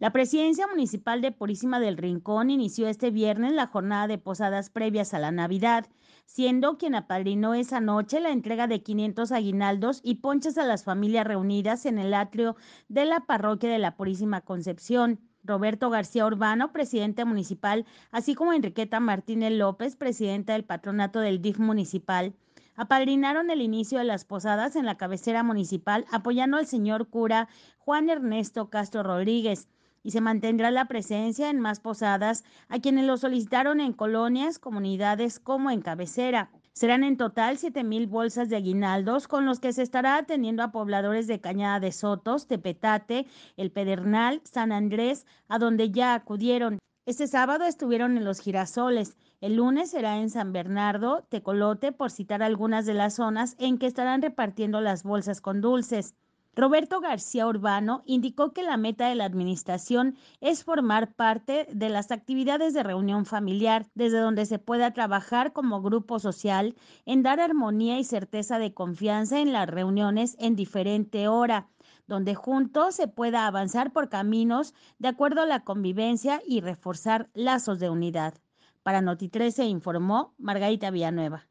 La presidencia municipal de Purísima del Rincón inició este viernes la jornada de posadas previas a la Navidad, siendo quien apadrinó esa noche la entrega de 500 aguinaldos y ponches a las familias reunidas en el atrio de la parroquia de la Purísima Concepción. Roberto García Urbano, presidente municipal, así como Enriqueta Martínez López, presidenta del patronato del DIF municipal, apadrinaron el inicio de las posadas en la cabecera municipal apoyando al señor cura Juan Ernesto Castro Rodríguez, y se mantendrá la presencia en más posadas a quienes lo solicitaron en colonias, comunidades como en cabecera. Serán en total 7.000 bolsas de aguinaldos con los que se estará atendiendo a pobladores de Cañada de Sotos, Tepetate, El Pedernal, San Andrés, a donde ya acudieron. Este sábado estuvieron en Los Girasoles. El lunes será en San Bernardo, Tecolote, por citar algunas de las zonas en que estarán repartiendo las bolsas con dulces. Roberto García Urbano indicó que la meta de la administración es formar parte de las actividades de reunión familiar, desde donde se pueda trabajar como grupo social en dar armonía y certeza de confianza en las reuniones en diferente hora donde juntos se pueda avanzar por caminos de acuerdo a la convivencia y reforzar lazos de unidad. Para Noti se informó Margarita Villanueva.